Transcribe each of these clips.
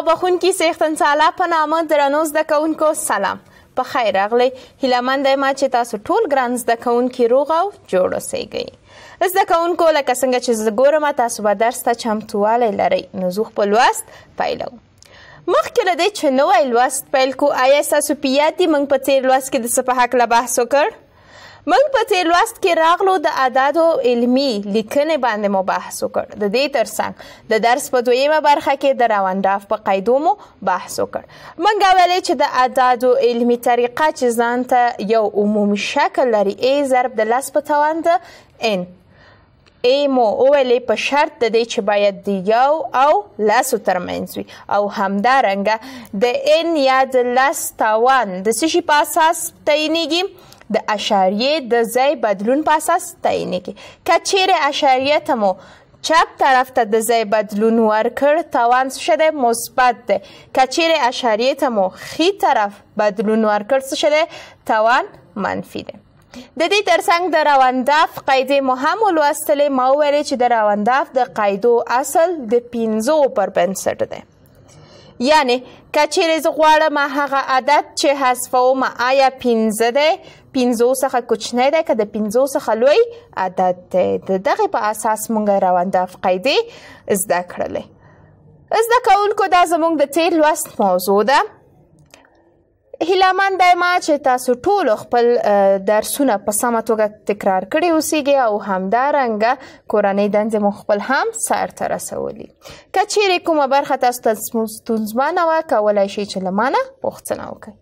او بخونکي سیخت انساله په نامه درنو زده کوونکو سلام په خیر راغلی هیله مند یم چې تاسو ټول ګران زده کوونکي روغ او جوړ اوسئ زده کوونکو لکه څنګه چې زه ګورم تاسو به درس ته چمتووالی لرئ نو زه خپل لوست پیلوم مخکې له دې چې نوی لوست پیل کو آیا ستاسو په یاد دي موږ په تېر لوست کې د څه په هکله بحث وکړ موږ په تیر لوست کې راغلو د اعدادو علمی لیکنې باندې مو بحث وکړ د دې ترڅنګ د درس په دویمه برخه کې د راونډاف په قیدو مو بحث وکړ موږ ویلې چې د اعدادو علمی طریقه چې ځانته یو عمومي شکل لري ای ضرب د لس په توان د ان ای مو اولې په شرط د دې چې باید د یو او لاسو ترمنځ وي او همدارنګه د ان یا د لاس توان د څه شي په اساس تعینېږي د اشاریه د ځای بدلون په اساس تعین کی کچېره اشاریه ته مو چپ طرف ته د ځای بدلون ورکړ توان شده مثبت ده کچېره اشاریه ته مو خي طرف بدلون ورکړ څه شده توان منفي ده د دې ترڅنګ د راونداف قاعدې مهم ولوستلې ما وویلې چې د راونداف د قاعدو اصل د پنځو پر بنسټ دی یعنې که چیرې زه غواړم هغه عدد چې حذفومه آیا پنځه دی 50 څخه کوچنی دی که د 50 څخه لوی عدد دی د دغه په اساس مونږ روانده قاعدې زده کړلې زده کوونکو دا زموږ د تیر لوست موضوع ده هیلمن دایما چې تاسو ټول خپل درسونه په سمه توګه تکرار کړی اوسئ او همدارنګه کورنۍ دندې مو خپل هم سرته رسولي که چیرې کومه برخه تاسو ته ستونزمنه وه کولی شئ چې له مانه پوښتنه وکړئ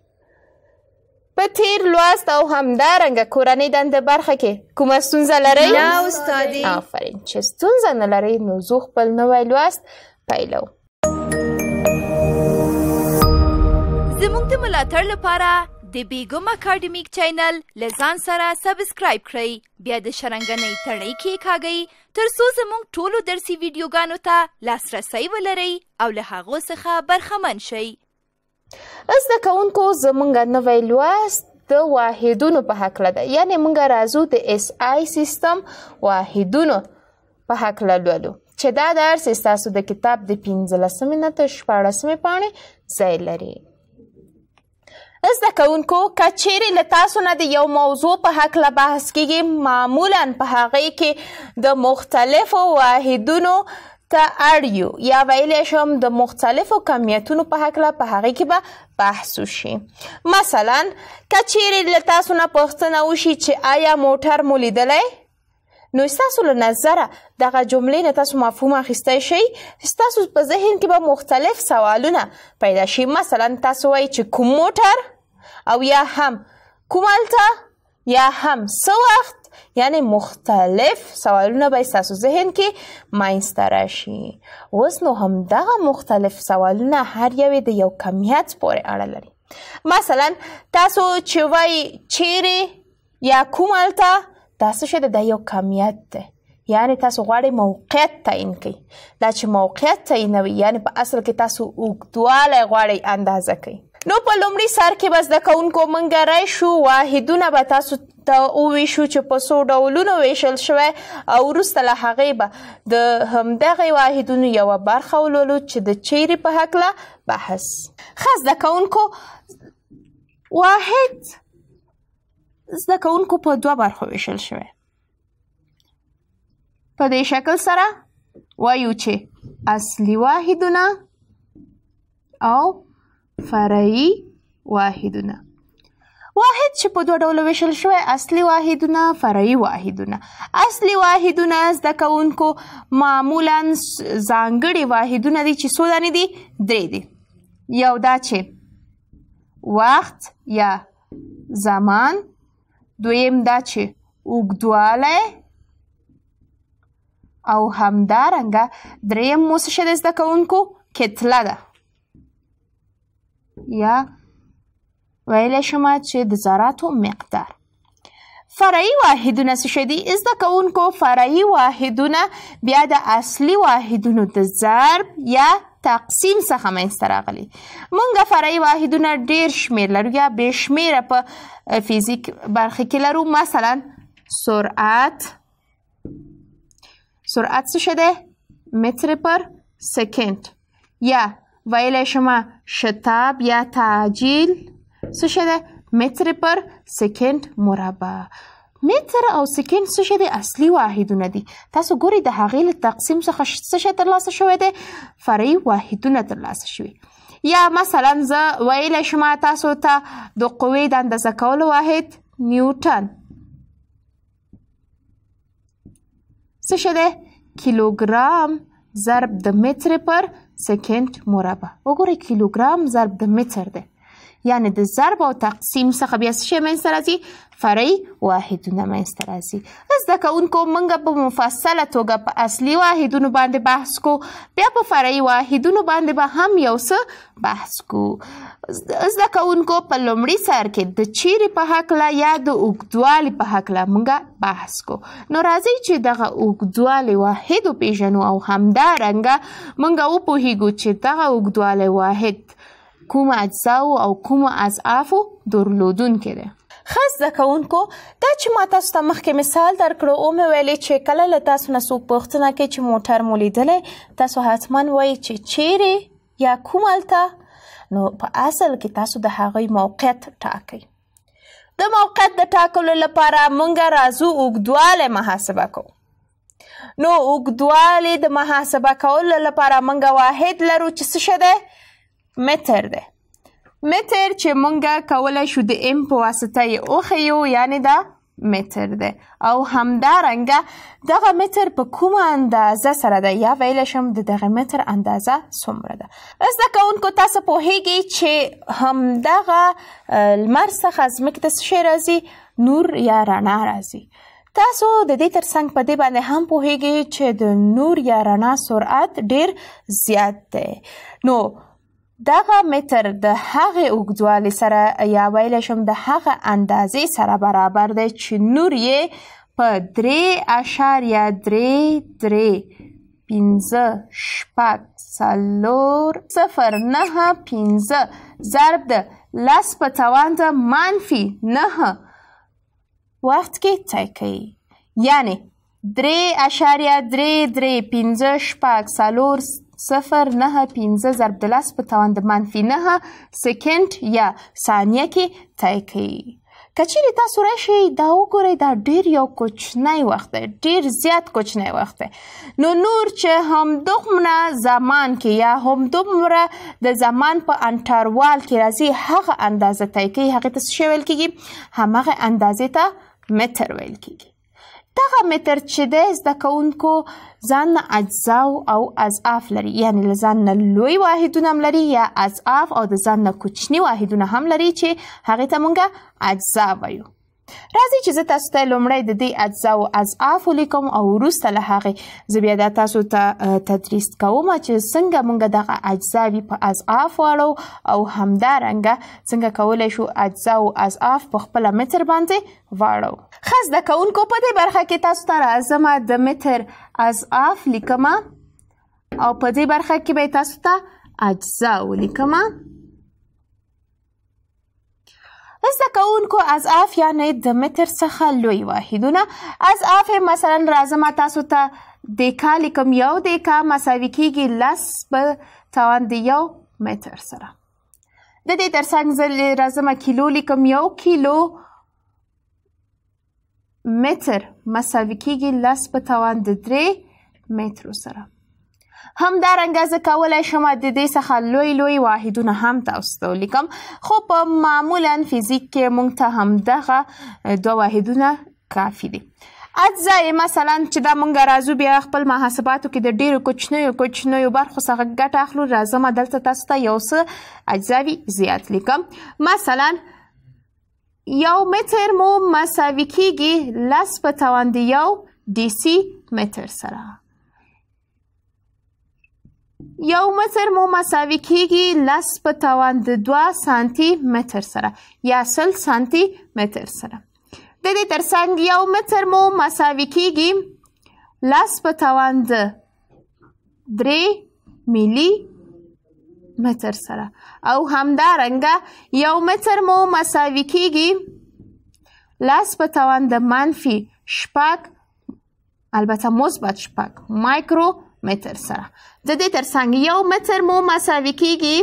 په تیر لوست او همدارنګه کورنۍ دنده برخه کې کومه ستونزه لرئ نه استادې آفرین چې ستونزه نه لرئ نو زه خپل نوی لوست پیلو زموږ د ملاتړ لپاره د بیګم اکاډمیک چینل لزان سره سبسکرایب کړئ بیا د شرنګنۍ تڼۍ کې کاږئ ترڅو زموږ ټولو درسي ویډیوګانو ته لاسرسی ولرئ او له هغو څخه برخمن شئ زده کوونکو زمونږ نوی لوست د واحدونو په هکله ده یعنی مونږ راځو د اس آی سیستم واحدونو په هکله لولو چې دا درس ستاسو د کتاب د پنځلسمې نه تر شپاړسمې پاڼې ځای لري زده کوونکو که چیرې له تاسو نه د یو موضوع په هکله بحث کیږي معمولا په هغې کې د مختلفو واحدونو ته اړ یو یا ویلی شم د مختلفو کمیتونو په هکله په هغې کې به بحث وشي مثلا که چیرې له تاسو نه پوښتنه وشي چې آیا موټر مو لیدلی نو ستاسو له نظره دغه جملې نه تاسو مفهوم اخیستی شئ ستاسو په ذهن کې به مختلف سوالونه پیدا شي مثلا تاسو وایي چې کوم موټر او یا هم کوم هلته یا هم څه وخت است یعنی مختلف سوالونه به ستاسو ذهن کې منځته راشي اوس نو همدغه مختلف سوالونه هر یوې د یو کمیت پورې اړه لري مثلا تاسو چې وای چیرې یا کومالته تاسو شه د یو کمیت ده یعنی تاسو غواړئ موقعیت تعیین کړئ دا چې موقعیت تعیینوي یعنی په اصل کې تاسو اوږدوالی غواړئ اندازه کوئ نو په لومړي سر کې بس د کونکو مونږ رای شو واحدونه به تاسو ته وویشو چې په څو ډولونو ویشل شوی او وروسته له هغې به د همدغې واحدونو یوه برخه ولولو چې د چیرې په هکله بحث ښه زده کوونکو واحد زده کوونکو په دوه برخو ویشل شوی په دې شکل سره وایو چې اصلي واحدونه او فرعي واحدونه واحد چې په دوه ډول ویشل شوی اصلي واحدونه فرعي واحدونه اصلي واحدونه زده کوونکو معمولا ځانګړي واحدونه دي چې څو دانې دي درې دي یو دا چې وخت یا زمان دویم دا چې اوږدوالی او همدارنګه دریم موسه شې د زده کوونکو کتله ده یا ویلی شما چې د ذراتو مقدار فرعي واحدونه څه شي دي زده کوونکو فرعي واحدونه بیا د اصلي واحدونو د ضرب یا تقسیم څخه منځته راغلي مونږ فرعي واحدونه ډېر شمېر لرو یا بې شمېره په فزیک برخه کې لرو مثلا سرعت سرعت څه شی دی متر پر سکند یا ویلی شما شتاب یا تعجیل څه شی دی متر پر سکند مربع متر او سکند څه شی دی اصلي واحدونه دي تاسو ګورئ د هغې له تقسیم څخه څه شی ترلاسه شوی دی فرعي واحدونه ترلاسه شوي یا مثلا زه ویلی شما تاسو ته تا د قوې د اندازه کولو واحد نیوټن څه شی دی کیلوګرام ضرب د متر پر سكنت مربع وقري كيلوغرام ضرب متر ده یعنی د ضرب او تقسیم څخه بیا څه شی منځته راځي فرعي واحدونه منځته راځي زده کوونکو موږ په مفصله توګه په اصلي واحدونو باندې بحث کو بیا په فرعي واحدونو باندې به با هم یو څه بحث کو زده کوونکو په لومړي سر کې د چیرې په هکله یا د اوږدوالي په هکله موږ بحث کو نو راځئ چې دغه اوږدوالي واحد وپېژنو او همدارنګه موږ وپوهیږو چې دغه اوږدوالی واحد کوم اجزاو او کوم اضعافو درلودونکې ده خاص د کونکو دا چې ما تاسو ته مخکې مثال درکړو او مې ویلې چې کله له تاسو نه څوک پوښتنه کوي چې موټر مو لیدلې تاسو حتما وایي چې چیرې یا کوملته نو په اصل کې تاسو د هغوی موقعیت ټاکئ د موقعیت د ټاکلو لپاره مونږه رازو اوږدوالی محاسبه کوو نو اوږدوالی د محاسبه کولو لپاره مونږه واحد لرو چې څه ده متر دی متر چې مونږه کولای شو د ام په واسطه یې وښیو یعنې دا متر دی او همدارنګه دغه متر په کومه اندازه سره ده یا ویلی شم د دغه متر اندازه څومره ده زده کوونکو تاسو پوهیږئ چې همدغه لمر څخه ځمکې ته څه شی راځي نور یا رڼا راځي تاسو د دې ترڅنګ په دې باندې هم پوهیږئ چې د نور یا رڼا سرعت ډیر زیات دی نو دغه متر د هغې اوږدوالي سره یا ویلی شم د هغه اندازې سره برابر دی چې نور یې په درې اشاریه درې درې پنځه شپږ څلور صفر نهه پنځه ضرب د لس په توان د منفي نهه وخت کې طی کوي یعنې درې اشاریه درې درې پنځه شپږ څلور صفر نهه پنځه ضرب د لس په توان د منفي نهه سکنډ یا ثانیه کې طی کوي که چیرې تاسو راشئ دا وګورئ دا ډیر یو کوچنی وخت دی ډیر زیات کوچنی وخت دی نو نور چې همدومره زمان کې یا همدومره د زمان په انټروال کې راځي هغه اندازه طی کوي هغې ته څه شی ویل کېږي هماغه اندازې ته متر ویل کېږي دغه متر چې د زده کوونکو ځان نه اجزا او اضعاف لري یعنی له ځان نه لوی واحدونه هم لري یا اضعاف او د ځان نه کوچني واحدونه هم لري چې هغې ته مونږ اجزا وایو راځي چې زه تاسو ته لومړی د دې اجزا او اضعاف ولیکم او وروسته له هغې زه بیا دا تاسو ته تدریس کوم چې څنګه مونږ دغه اجزاوي په اضعاف واړو او همدارنګه څنګه کولی شو اجزا او اضعاف په خپله متر باندې واړو زده کوونکو په دې برخه کې تاسو ته راځم د متر از اف لیکم او په دې برخه کې به تاسو ته اجزا ولیکم زده کوونکو از اف یعنی د متر څخه لوی واحدونه از اف مثلا راځم تاسو ته دیکا لیکم یو دیکا مساوي کیږي لس په توان د یو متر سره د دې ترڅنګ زه راځم کیلو لیکم یو کیلو متر مساوي کیږي لس په توان د درې مترو سره همدارنګه زه کولی شم د دې څخه لوی لوی واحدونه هم تاسو ته ولیکم خو په معمولا فزیک کې موږ ته همدغه دوه واحدونه کافي دي اجزای مثلا چې دا مونږ راځو بیا خپل محاسباتو کې د ډیرو کوچنیو کوچنیو برخو څخه ګټه اخلو راځم دلته تاسو ته یو څه اجزاوي زیات لیکم مثلا یو متر مو مساوي کیږي لس په توان د یو ډیسي متر سره یو متر مو مساوي کیږي لس په توان د دوه سانتي متر سره یا سل سانتي متر سره د دې ترڅنګ یو متر مو مساوي کیږي لس په توان د درې ملي متر سره او همدارنګه یو متر مو مساوي کیږي لاس په توان د منفي شپږ البته مثبت شپږ مایکرو متر سره د دې ترڅنګ یو متر مو مساوي کیږي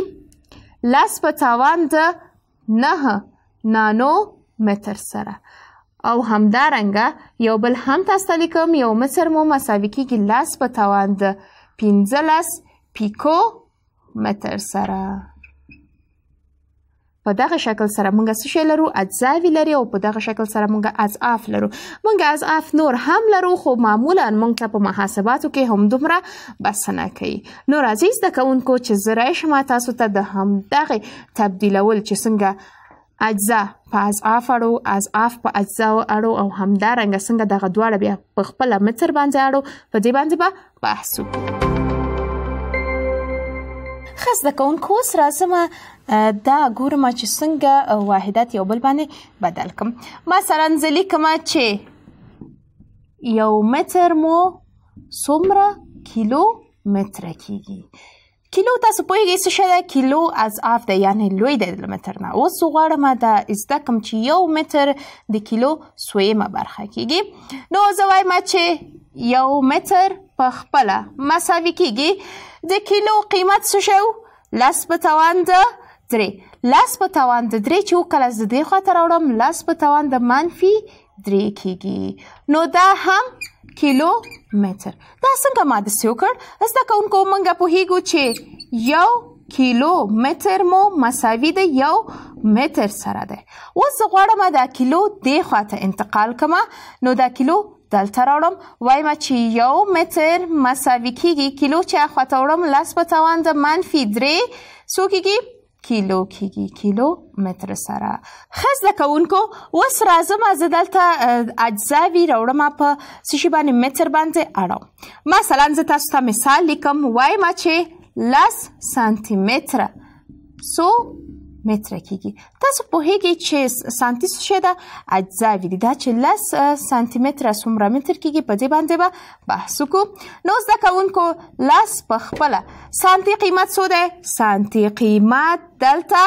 لاس په توان د نه نانو متر سره او همدارنګه یو بل هم تاسو لیکم یو متر مو مساوي کیږي لاس په توان د 15 پیکو متر سره په دغه شکل سره مونږ څه شی لرو اجزاوی لري او په دغه شکل سره مونږ اضعاف لرو مونږ اضعاف نور هم لرو خو معمولا مونږ ته په محاسباتو کې هم دومره بسنه کوي نو راځي زده کوونکو چې زرای شما تاسو ته د هم دغه تبدیلول چې څنګه اجزا په اضعاف اړو اضعاف په اجزا اړو او همدارنګه څنګه دغه دواړه بیا په خپل متر باندې اړو په دې باندې به با بحث وکړو خاص د کونکو سره سم دا ګورم چې څنګه واحدات یو بل باندې بدل کم مثلا زلی کما چې یو متر مو څومره کیلو متر کیږي کیلو تاسو پوهیږئ څه شی ده کیلو از اف ده یعنی لوی دی له متر نه اوس غواړم دا زده کړم چې یو متر د کیلو سویمه برخه کیږي نو زه وایم چې یو متر په خپله مساوي کیږي د کیلو قیمت څه شو لس په توان د درې لس په توان د درې چې وکړه زه دې خواته راوړم لس په توان د منفي درې کیږي نو دا هم کیلو متر دا څنګه ما د سیوکړ زده کوونکو مونږ پوهیږو چې یو کیلو متر مو مساوي د یو متر سره ده اوس زه غواړم دا کیلو دې خواته انتقال کما نو دا کیلو دلته راوړم وایم چې یو متر مساوي کیږي کیلو چې اخواته وړم لس په توان د منفي درې څو کیږي کیلو کیږي کیلو متر سره خزه کوونکو وس راځم زه دلته اجزاوی راوړم په سشي باندې متر باندې اړم مثلا زه تاسو ته مثال لیکم وایم چې 10 سانتی متر سو متره تاسو په هیګي چې سانتي څه ده اجزاوي دي دا چې لس سانتي متره څومره متر کیږي په دې باندې به بحث وکړو نو زده کوونکو لس په خپل سانتي قیمت څه ده سانتي قیمت دلته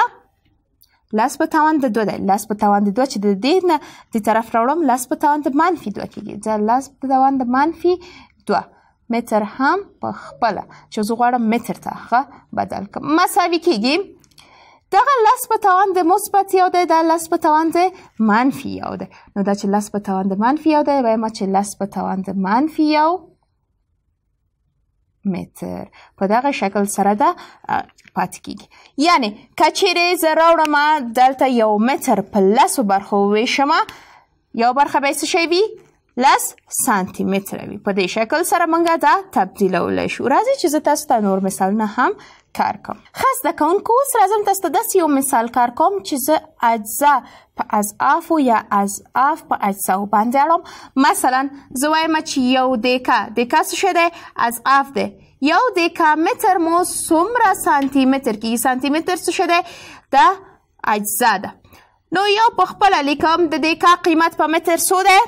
لاس په تاوان د دوه دی لاس په تاوان د دوه چې د دې نه د طرف راوړم لاس په تاوان د منفي دوه کېږي ځکه لاس په تاوان د منفي دوه متر هم په خپله چې زه غواړم متر ته بدل کړم مساوي کېږي دغه لس په توان د مثبت یو دی دا لس په توان د منفي یو دی نو دا چې لس په توان د منفي یو دی وایي ما چې لس په توان د منفي یو متر په دغه شکل سره ده پات کیږي یعنی کچېرې زه راوړم دلته یو متر په لسو برخو وویشمه یو برخه به یې څه شی وي لس سانتي متره وي په دې شکل سره موږ دا تبدیلولی شو راځئ چې زه تاسو ته نور مثالونه هم کار کوم ښه زده کوونکو اوس راځم تاسو ته داسې یو مثال کار کوم چې زه اجزا په اضعافو یا اضعاف په اجزاو باندې اړوم مثلا زه وایم چې یو دیکه دیکه څه شی دی اضعاف دی یو دیکه متر مو څومره سانتي متر کېږي سانتي متر څه شی دی دا اجزا ده نو یو په خپله لیکم د دیکه قیمت په متر څو دی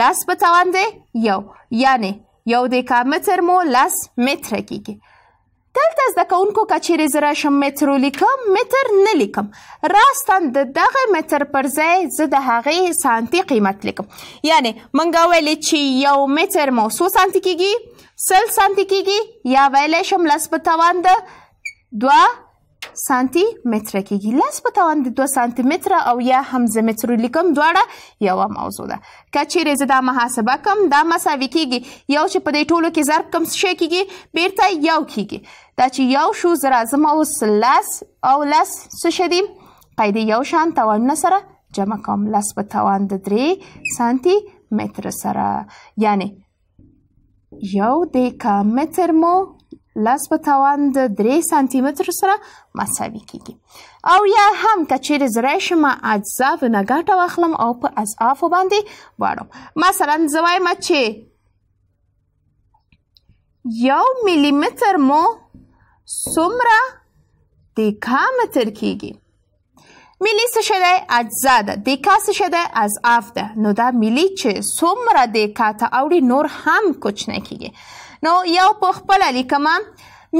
لس به توان یو یعنی یو دیکا متر مو لس متره کیږي دلته زده کوونکو که چیرې زه راشم متر ولیکم متر نه لیکم راستن د دغه متر پر ځای زه د هغې سانتي قیمت لیکم یعنی موږ ویلې چې یو متر مو څو سانتي کیږي سل سانتي کیږي یا ویلی شم لس په توان د دوه سانتي متره کېږي لس په توان د دوه سانتي متره او یا همزه مترو لیکم دواړه یوه موضوع ده که چیرې زه دا محاسبه کړم دا مساوي کېږي یو چې په دې ټولو کې ضرب کوم څه شی کېږي بېرته یو کېږي دا چې یو شو زه راځم اوس لس او لس څه شی دي قاعدې یو شان توانونه سره جمع کوم لس په توان د درې سانتي متر سره یعنی یو دیکا متر مو لس په توان د درې سانتي متر سره مساوي کیږي او یا هم که چیرې زری شم اجزا و نه ګټه واخلم او په اضعافو باندې واړم مثلا زه وایم چې یو میلی متر مو څومره دیکا متر کیږي ملی څه شی دی اجزا ده دکا څه شی دی اضعاف ده نو دا ملی چې څومره دکا ته اوړي نور هم کوچنی کیږي نو یو په خپله لیکمه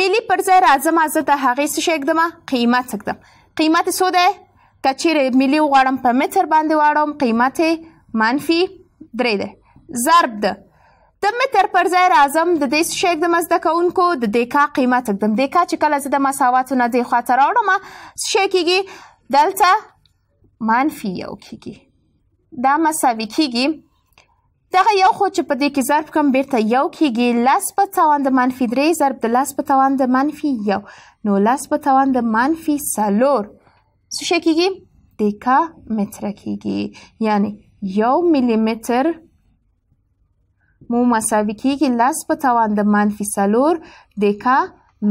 ملی پر ځای راځم زه د هغې څه شی ږدمه قیمت ږدم قیمت څو دی که چیرې ملي وغواړم په متر باندې واړم قیمت منفي درې دی ضرب ده د متر پر ځای راځم د دې څه شی ږدم زده کوونکو د دې کا قیمت ږدم دې کا چې کله زه د مساواتو نه دې خواته راوړم څه شی کېږي دلته منفي یو کیږي دا مساوي کیږي دغه یو خو چې په دې کې ضرب کم بیرته یو کیږي لس په توان د منفي درې ضرب د لس په توان د منفي یو نو لس په توان د منفي څلور څه شی کیږي دیکا متره کیږي یعنی یو میلی متر مو مساوي کیږي لس په توان د منفي څلور دیکا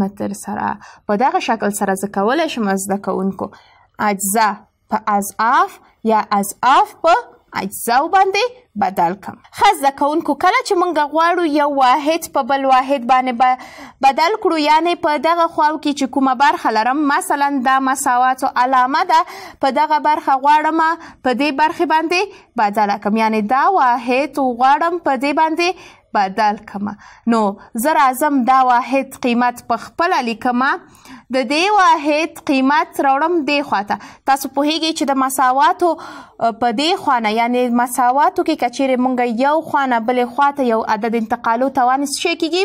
متر سره په دغه شکل سره زه کولی شم زده کوونکو اجزا په اضعاف یا اضعاف په اجزاو باندې بدل کم خاص ځکهونکو کله چې مونږ غواړو یو واحد په بل واحد باندې با بدل کړو یعنی په دغه خواو کې چې کومه برخه لرم مثلا دا مساواتو علامه ده په دغه برخه غواړم په دې برخه باندې بدل کم یعنی دا واحد غواړم په دې باندې بدل کما نو زر اعظم دا واحد قیمت په خپل لیکما د دې واحد قیمت راوړم دې خواته تاسو پوهیږئ چې د مساواتو په دې خوانه یعنی مساواتو کې کچیر مونږ یو خوانه بلې خواته یو عدد انتقالو توان شي کیږي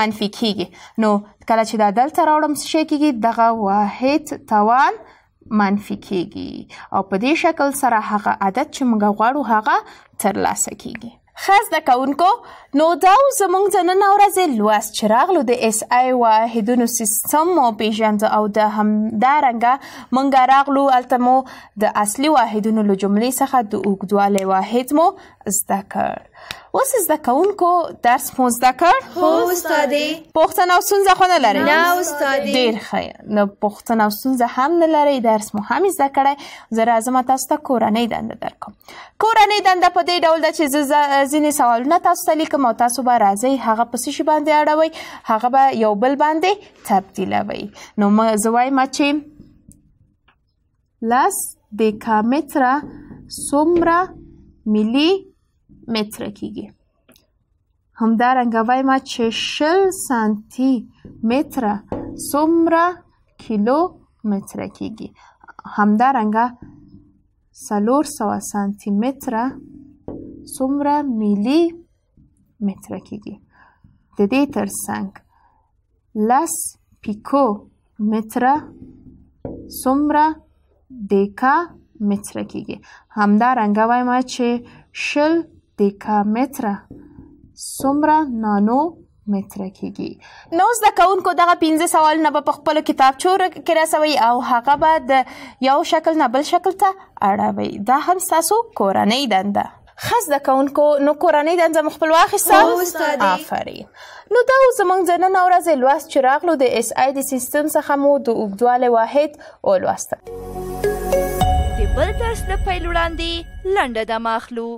منفي کیږي نو کله چې دا دلته راوړم شي کیږي دغه واحد توان منفي کیږي او په دې شکل سره هغه عدد چې موږ غواړو هغه ترلاسه کیږي خاص د کونکو نو دا زمونږ د نن ورځې لوست چې راغلو د اس ای واحدونو سیستم مو پیژند او د همدارنګه مونږ راغلو التمو د اصلي واحدونو له جملې څخه د اوګدوالي واحد مو زده کړ اوس زده کوونکو درس مو زده کړ هو استادې پوښتنه او ستونزه خو نه لرئ نه استادې ډېر ښه نو پوښتنه او ستونزه هم نه لرئ درس مو هم زده کړی زه راځم تاسو ته کورنۍ دنده درکوم کورنۍ دنده په دې ډول ده چې زه ځینې سوالونه تاسو ته لیکم او تاسو به راځئ هغه په څه شي باندې اړوئ هغه به یو بل باندې تبدیلوئ نو زه وایم چې لاس د کامتره څومره ملي متره کیږي همدارنګه وای ما چې شل سانتي متره څومره کیلو متره کیږي همدارنګه څلور سوه سانتي متره څومره ملي متره کیږي د دې ترڅنګ لس پیکو متره څومره دیکا متره کیږي همدارنګه وایم چې شل دیکامتره څومره نانو متره کیږي نو زده کوونکو دغه 15 سوالونه په خپل کتابچو کې راسوي او هغه به د یو شکل نه بل شکل ته اړوي دا هم تاسو کورنۍ دنده خاص د کونکو نو کورنۍ دنده مخبل واخیسته آفرین نو دا زمونږ د نن ورځې لوست چې راغلو د اس آی ډي سیستم څخه مو د اوږدوالي واحد او لوسته د بل درس د پیل وړاندې لنډه د ماخلو